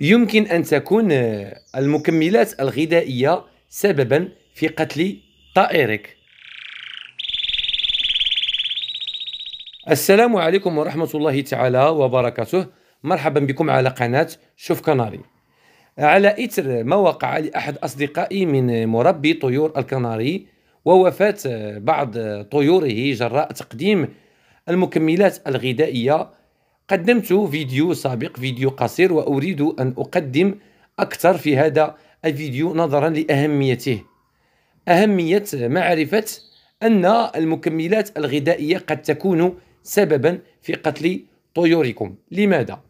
يمكن أن تكون آه، المكملات الغذائية سببا في قتل طائرك السلام عليكم ورحمة الله تعالى وبركاته مرحبا بكم على قناة شوف كناري على إثر ما وقع لأحد أصدقائي من مربي طيور الكناري ووفاة آه، بعض آه، طيوره جراء تقديم المكملات الغذائية قدمت فيديو سابق فيديو قصير وأريد أن أقدم أكثر في هذا الفيديو نظرا لأهميته أهمية معرفة أن المكملات الغذائية قد تكون سببا في قتل طيوركم لماذا؟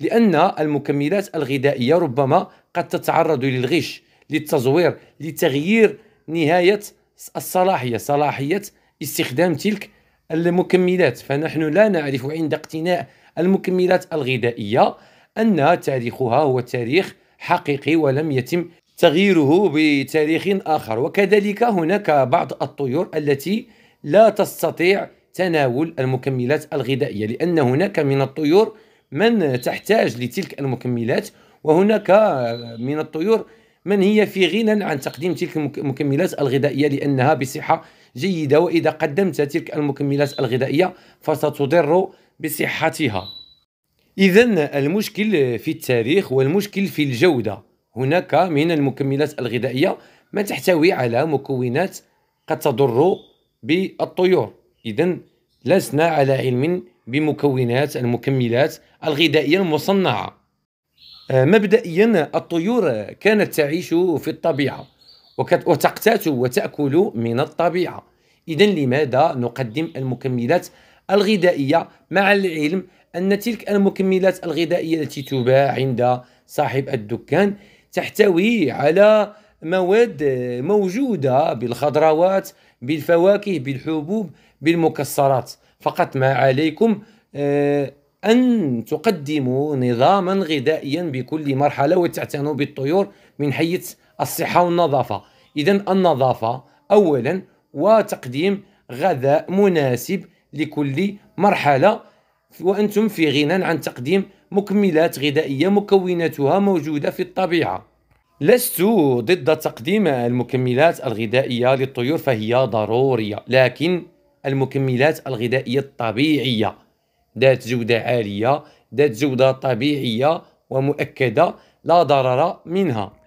لأن المكملات الغذائية ربما قد تتعرض للغش للتزوير لتغيير نهاية الصلاحية صلاحية استخدام تلك المكملات فنحن لا نعرف عند اقتناء المكملات الغذائية أن تاريخها هو تاريخ حقيقي ولم يتم تغييره بتاريخ آخر وكذلك هناك بعض الطيور التي لا تستطيع تناول المكملات الغذائية لأن هناك من الطيور من تحتاج لتلك المكملات وهناك من الطيور من هي في غنى عن تقديم تلك المكملات الغذائية لأنها بصحة جيدة وإذا قدمت تلك المكملات الغذائية فستضر بصحتها إذا المشكل في التاريخ والمشكل في الجودة هناك من المكملات الغذائية ما تحتوي على مكونات قد تضر بالطيور إذا لسنا على علم بمكونات المكملات الغذائية المصنعة آه، مبدئيا الطيور كانت تعيش في الطبيعة وتقتات وتأكل من الطبيعة إذا لماذا نقدم المكملات الغذائية مع العلم أن تلك المكملات الغذائية التي تباع عند صاحب الدكان تحتوي على مواد موجودة بالخضروات بالفواكه بالحبوب بالمكسرات فقط ما عليكم آه، أن تقدموا نظاما غذائيا بكل مرحلة وتعتنوا بالطيور من حيث الصحة والنظافة إذا النظافة أولا وتقديم غذاء مناسب لكل مرحلة وأنتم في غنى عن تقديم مكملات غذائية مكوناتها موجودة في الطبيعة لست ضد تقديم المكملات الغذائية للطيور فهي ضرورية لكن المكملات الغذائية الطبيعية ذات جودة عالية ذات جودة طبيعية ومؤكدة لا ضرر منها